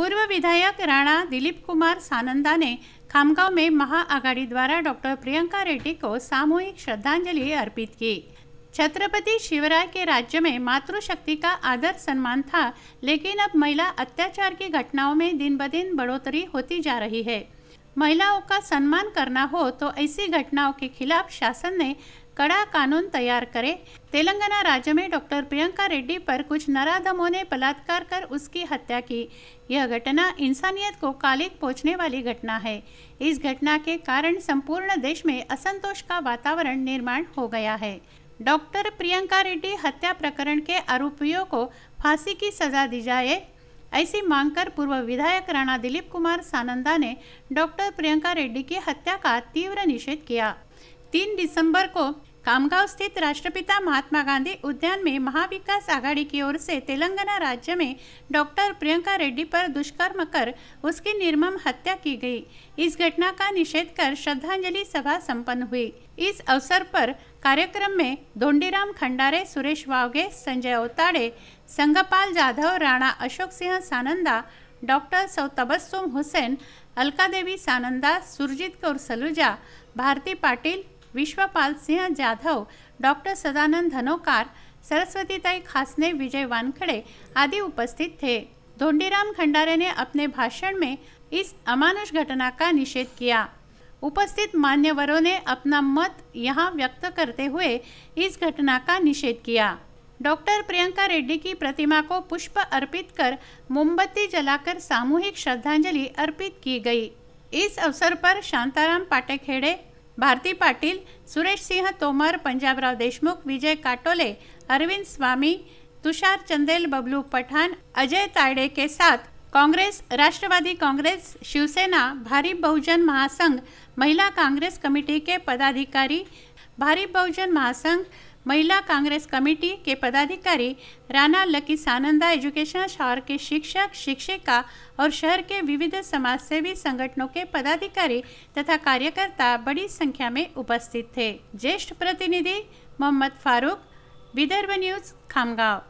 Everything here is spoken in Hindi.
पूर्व विधायक राणा दिलीप कुमार सानंदा ने खामगांव में महाआघाड़ी द्वारा डॉक्टर प्रियंका रेड्डी को सामूहिक श्रद्धांजलि अर्पित की छत्रपति शिवराय के राज्य में मातृशक्ति का आदर सम्मान था लेकिन अब महिला अत्याचार की घटनाओं में दिन ब दिन बढ़ोतरी होती जा रही है महिलाओं का सम्मान करना हो तो ऐसी घटनाओं के खिलाफ शासन ने कड़ा कानून तैयार करे तेलंगाना राज्य में डॉक्टर प्रियंका रेड्डी पर कुछ नराधमों ने बलात्कार कर उसकी हत्या की यह घटना इंसानियत को कालिक पहुंचने वाली घटना है इस घटना के कारण संपूर्ण देश में असंतोष का वातावरण निर्माण हो गया है डॉक्टर प्रियंका रेड्डी हत्या प्रकरण के आरोपियों को फांसी की सजा दी जाए ऐसी मांग कर पूर्व विधायक राणा दिलीप कुमार सानंदा ने डॉक्टर प्रियंका रेड्डी की हत्या का तीव्र निषेध किया तीन दिसंबर को कामगांव स्थित राष्ट्रपिता महात्मा गांधी उद्यान में महाविकास आघाड़ी की ओर से तेलंगाना राज्य में डॉक्टर प्रियंका रेड्डी पर दुष्कर्म कर उसकी निर्मम हत्या की गई इस घटना का निषेध कर श्रद्धांजलि सभा संपन्न हुई इस अवसर पर कार्यक्रम में धोंडीराम खंडारे सुरेश वावगे संजय ओताड़े संगपाल जाधव राणा अशोक सिंह सानंदा डॉक्टर सौ तबस्सुम हुसैन अलका देवी सानंदा सुरजीत कौर सलूजा भारती पाटिल विश्वपाल सिंह जाधव डॉक्टर सदानंद धनोकार सरस्वतीताई खासने विजय वानखड़े आदि उपस्थित थे धोंडीराम खंडारे ने अपने भाषण में इस अमानुष घटना का निषेध किया उपस्थित मान्यवरों ने अपना मत यहाँ व्यक्त करते हुए इस घटना का निषेध किया डॉक्टर प्रियंका रेड्डी की प्रतिमा को पुष्प अर्पित कर मोमबत्ती जलाकर सामूहिक श्रद्धांजलि अर्पित की गई इस अवसर पर शांताराम पाटेखेड़े भारती पाटिल सुरेश सिंह तोमर पंजाबराव देशमुख विजय काटोले अरविंद स्वामी तुषार चंदेल बबलू पठान अजय तायड़े के साथ कांग्रेस राष्ट्रवादी कांग्रेस शिवसेना भारी बहुजन महासंघ महिला कांग्रेस कमेटी के पदाधिकारी भारी बहुजन महासंघ महिला कांग्रेस कमेटी के पदाधिकारी राणा लकी सानंदा एजुकेशन शहर के शिक्षक शिक्षिका और शहर के विविध समाजसेवी संगठनों के पदाधिकारी तथा कार्यकर्ता बड़ी संख्या में उपस्थित थे ज्येष्ठ प्रतिनिधि मोहम्मद फारूक विदर्भ न्यूज खामगांव